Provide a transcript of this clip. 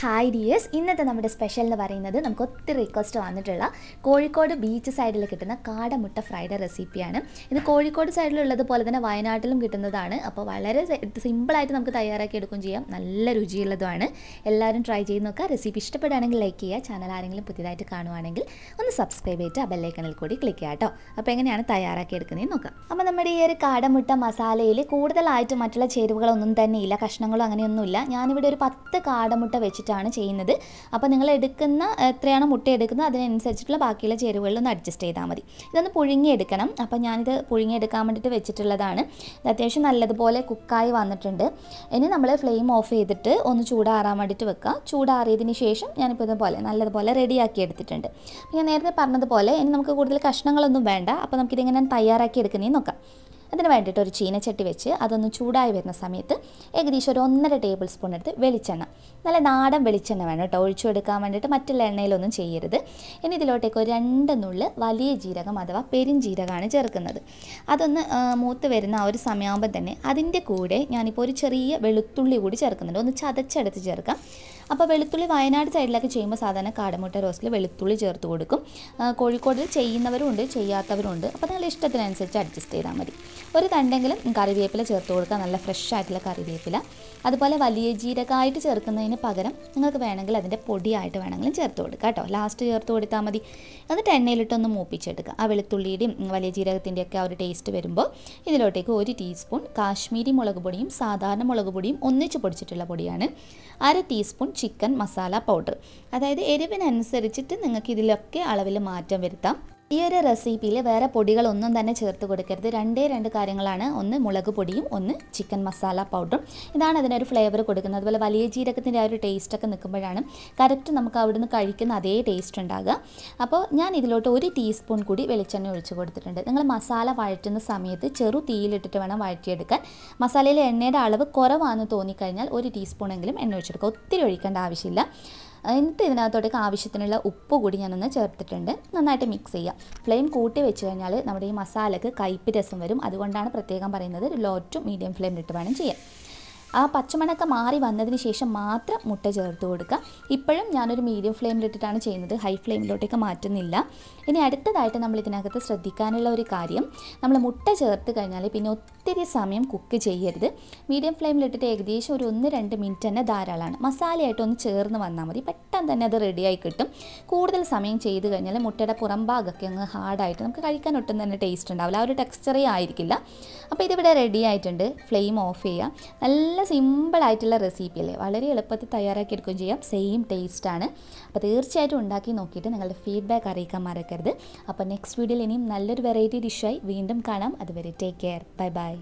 hi dears ഇന്നത്തെ നമ്മുടെ special എന്ന് പറയുന്നത് നമുക്ക് ഒത്തിരി റിക്വസ്റ്റ് വന്നിട്ടുള്ള കോഴിക്കോട് ബീച്ച് സൈഡിൽ കിട്ടുന്ന കാടമുട്ട ഫ്രൈഡ് റെസിപ്പിയാണ് ഇത് കോഴിക്കോട് സൈഡിലുള്ളത് പോലെ തന്നെ വയനാട്ടിലും കിട്ടുന്നതാണ് അപ്പോൾ വളരെ സിമ്പിളായിട്ട് നമുക്ക് തയ്യാറാക്കി എടുക്കുകയും ചെയ്യാം നല്ല രുചിയുള്ളതുമാണ് എല്ലാവരും ട്രൈ ചെയ്ത് നോക്കുക റെസിപ്പി ഇഷ്ടപ്പെടുകയാണെങ്കിൽ ലൈക്ക് ചെയ്യുക ചാനൽ ആരെങ്കിലും പുതിയതായിട്ട് കാണുവാണെങ്കിൽ ഒന്ന് സബ്സ്ക്രൈബ് ചെയ്തിട്ട് ആ ബെല്ലൈക്കണിൽ കൂടി ക്ലിക്ക് ചെയ്യാം കേട്ടോ അപ്പോൾ എങ്ങനെയാണ് തയ്യാറാക്കി എടുക്കുന്നത് നോക്കാം അപ്പോൾ നമ്മുടെ ഈ ഒരു കാടമുട്ട മസാലയിൽ കൂടുതലായിട്ട് മറ്റുള്ള ചേരുവകളൊന്നും തന്നെ ഇല്ല കഷ്ണങ്ങളോ അങ്ങനെയൊന്നുമില്ല ഞാനിവിടെ ഒരു പത്ത് കാടമുട്ട വെച്ചിട്ട് വെച്ചിട്ടാണ് ചെയ്യുന്നത് അപ്പോൾ നിങ്ങൾ എടുക്കുന്ന എത്രയാണ് മുട്ട എടുക്കുന്നത് അതിനനുസരിച്ചിട്ടുള്ള ബാക്കിയുള്ള ചേരുവകളിലൊന്ന് അഡ്ജസ്റ്റ് ചെയ്താൽ മതി ഇതൊന്ന് പുഴുങ്ങിയെടുക്കണം അപ്പോൾ ഞാനിത് പുഴുങ്ങിയെടുക്കാൻ വേണ്ടിയിട്ട് വെച്ചിട്ടുള്ളതാണ് ഇത് അത്യാവശ്യം നല്ലതുപോലെ കുക്കായി വന്നിട്ടുണ്ട് ഇനി നമ്മൾ ഫ്ലെയിം ഓഫ് ചെയ്തിട്ട് ഒന്ന് ചൂടാറാൻ വേണ്ടിയിട്ട് വെക്കുക ചൂടാറിയതിന് ശേഷം ഞാനിപ്പോൾ ഇതുപോലെ നല്ലതുപോലെ റെഡിയാക്കി എടുത്തിട്ടുണ്ട് ഞാൻ നേരത്തെ പറഞ്ഞതുപോലെ ഇനി നമുക്ക് കൂടുതൽ കഷ്ണങ്ങളൊന്നും വേണ്ട അപ്പോൾ നമുക്കിതെങ്ങനെ തയ്യാറാക്കി എടുക്കുന്നതെന്ന് നോക്കാം അതിന് വേണ്ടിയിട്ട് ഒരു ചീനച്ചട്ടി വെച്ച് അതൊന്ന് ചൂടായി വരുന്ന സമയത്ത് ഏകദേശം ഒരു ഒന്നര ടേബിൾ സ്പൂൺ എടുത്ത് വെളിച്ചെണ്ണ നല്ല നാടൻ വെളിച്ചെണ്ണ വേണം കേട്ടോ ഒഴിച്ചു കൊടുക്കാൻ വേണ്ടിയിട്ട് മറ്റുള്ള എണ്ണയിലൊന്നും ചെയ്യരുത് ഇനി ഇതിലോട്ടേക്ക് ഒരു രണ്ട് നുള്ള് വലിയ ജീരകം അഥവാ പെരിഞ്ചീരകമാണ് ചേർക്കുന്നത് അതൊന്ന് മൂത്ത് വരുന്ന ആ ഒരു സമയമാകുമ്പോൾ തന്നെ അതിൻ്റെ കൂടെ ഞാനിപ്പോൾ ഒരു ചെറിയ വെളുത്തുള്ളി കൂടി ചേർക്കുന്നുണ്ട് ഒന്ന് ചതച്ചെടുത്ത് ചേർക്കാം അപ്പോൾ വെളുത്തുള്ളി വയനാട് സൈഡിലൊക്കെ ചെയ്യുമ്പോൾ സാധാരണ കാടമുട്ട റോസ്റ്റിൽ വെളുത്തുള്ളി ചേർത്ത് കൊടുക്കും കോഴിക്കോടിൽ ചെയ്യുന്നവരുണ്ട് ചെയ്യാത്തവരുണ്ട് അപ്പോൾ നല്ല ഇഷ്ടത്തിനനുസരിച്ച് അഡ്ജസ്റ്റ് ചെയ്താൽ മതി ഒരു തണ്ടെങ്കിലും കറിവേപ്പില ചേർത്ത് കൊടുക്കുക നല്ല ഫ്രഷ് ആയിട്ടുള്ള കറിവേപ്പില അതുപോലെ വലിയ ജീരകമായിട്ട് ചേർക്കുന്നതിന് പകരം നിങ്ങൾക്ക് വേണമെങ്കിൽ അതിൻ്റെ പൊടിയായിട്ട് വേണമെങ്കിലും ചേർത്ത് കൊടുക്കുക കേട്ടോ ലാസ്റ്റ് ചേർത്ത് കൊടുത്താൽ മതി എന്നിട്ട് എണ്ണയിലിട്ടൊന്ന് മൂപ്പിച്ചെടുക്കുക ആ വെളുത്തുള്ളിയുടെയും വലിയ ജീരകത്തിൻ്റെയൊക്കെ ആ ഒരു ടേസ്റ്റ് വരുമ്പോൾ ഇതിലോട്ടേക്ക് ഒരു ടീസ്പൂൺ കാശ്മീരി മുളക് പൊടിയും സാധാരണ മുളക് പൊടിയും ഒന്നിച്ച് പൊടിച്ചിട്ടുള്ള പൊടിയാണ് അര ടീസ്പൂൺ ചിക്കൻ മസാല പൗഡർ അതായത് എരിവിനനുസരിച്ചിട്ട് നിങ്ങൾക്ക് ഇതിലൊക്കെ അളവിൽ മാറ്റം വരുത്താം ഈ ഒരു റെസിപ്പിയിൽ വേറെ പൊടികളൊന്നും തന്നെ ചേർത്ത് കൊടുക്കരുത് രണ്ടേ രണ്ട് കാര്യങ്ങളാണ് ഒന്ന് മുളക് പൊടിയും ഒന്ന് ചിക്കൻ മസാല പൗഡറും ഇതാണ് അതിനൊരു ഫ്ലേവർ കൊടുക്കുന്നത് അതുപോലെ വലിയ ജീരകത്തിൻ്റെ ആ ഒരു ടേസ്റ്റൊക്കെ നിൽക്കുമ്പോഴാണ് കറക്റ്റ് നമുക്ക് അവിടുന്ന് കഴിക്കുന്ന അതേ ടേസ്റ്റ് ഉണ്ടാകുക അപ്പോൾ ഞാൻ ഇതിലോട്ട് ഒരു ടീസ്പൂൺ കൂടി വെളിച്ചെണ്ണ ഒഴിച്ചു കൊടുത്തിട്ടുണ്ട് നിങ്ങൾ മസാല വഴറ്റുന്ന സമയത്ത് ചെറു തീയിലിട്ടിട്ട് വേണം വഴറ്റിയെടുക്കാൻ മസാലയിലെ എണ്ണയുടെ അളവ് കുറവാണെന്ന് തോന്നിക്കഴിഞ്ഞാൽ ഒരു ടീസ്പൂണെങ്കിലും എണ്ണ ഒഴിച്ചെടുക്കുക ഒത്തിരി ഒഴിക്കേണ്ട ആവശ്യമില്ല എന്നിട്ട് ഇതിനകത്തോട്ടേക്ക് ആവശ്യത്തിനുള്ള ഉപ്പ് കൂടി ഞാനൊന്ന് ചേർത്തിട്ടുണ്ട് നന്നായിട്ട് മിക്സ് ചെയ്യുക ഫ്ലെയിം കൂട്ടി വെച്ച് കഴിഞ്ഞാൽ നമ്മുടെ ഈ മസാലക്ക് കയ്പ് രസം വരും അതുകൊണ്ടാണ് പ്രത്യേകം പറയുന്നത് ലോ ടു മീഡിയം ഫ്ലെയിമിലിട്ട് വേണം ചെയ്യാൻ ആ പച്ചമണൊക്കെ മാറി വന്നതിന് ശേഷം മാത്രം മുട്ട ചേർത്ത് കൊടുക്കുക ഇപ്പോഴും ഞാനൊരു മീഡിയം ഫ്ലെയിമിലിട്ടിട്ടാണ് ചെയ്യുന്നത് ഹൈ ഫ്ലെയിമിലോട്ടേക്ക് മാറ്റുന്നില്ല ഇനി അടുത്തതായിട്ട് നമ്മൾ ഇതിനകത്ത് ശ്രദ്ധിക്കാനുള്ള ഒരു കാര്യം നമ്മൾ മുട്ട ചേർത്ത് കഴിഞ്ഞാൽ പിന്നെ ഒത്തിരി സമയം കുക്ക് ചെയ്യരുത് മീഡിയം ഫ്ലെയിമിലിട്ടിട്ട് ഏകദേശം ഒരു ഒന്ന് രണ്ട് മിനിറ്റ് തന്നെ ധാരാളമാണ് മസാലയായിട്ട് ഒന്ന് ചേർന്ന് വന്നാൽ മതി പെട്ടെന്ന് തന്നെ അത് റെഡിയായി കിട്ടും കൂടുതൽ സമയം ചെയ്ത് കഴിഞ്ഞാൽ മുട്ടയുടെ പുറം ഭാഗമൊക്കെ അങ്ങ് ഹാർഡായിട്ട് നമുക്ക് കഴിക്കാൻ ഒട്ടും തന്നെ ടേസ്റ്റ് ഉണ്ടാവില്ല ആ ഒരു ടെക്സ്ചറേ ആയിരിക്കില്ല അപ്പോൾ ഇതിവിടെ റെഡി ആയിട്ടുണ്ട് ഫ്ലെയിം ഓഫ് ചെയ്യുക നല്ല സിമ്പിളായിട്ടുള്ള റെസിപ്പി അല്ലേ വളരെ എളുപ്പത്തിൽ തയ്യാറാക്കി എടുക്കുകയും ചെയ്യാം സെയിം ടേസ്റ്റാണ് അപ്പോൾ തീർച്ചയായിട്ടും ഉണ്ടാക്കി നോക്കിയിട്ട് നിങ്ങളുടെ ഫീഡ്ബാക്ക് അറിയിക്കാൻ മറക്കരുത് അപ്പോൾ നെക്സ്റ്റ് വീഡിയോയിൽ ഇനിയും നല്ലൊരു വെറൈറ്റി ഡിഷായി വീണ്ടും കാണാം അതുവരെ ടേക്ക് കെയർ ബൈ ബൈ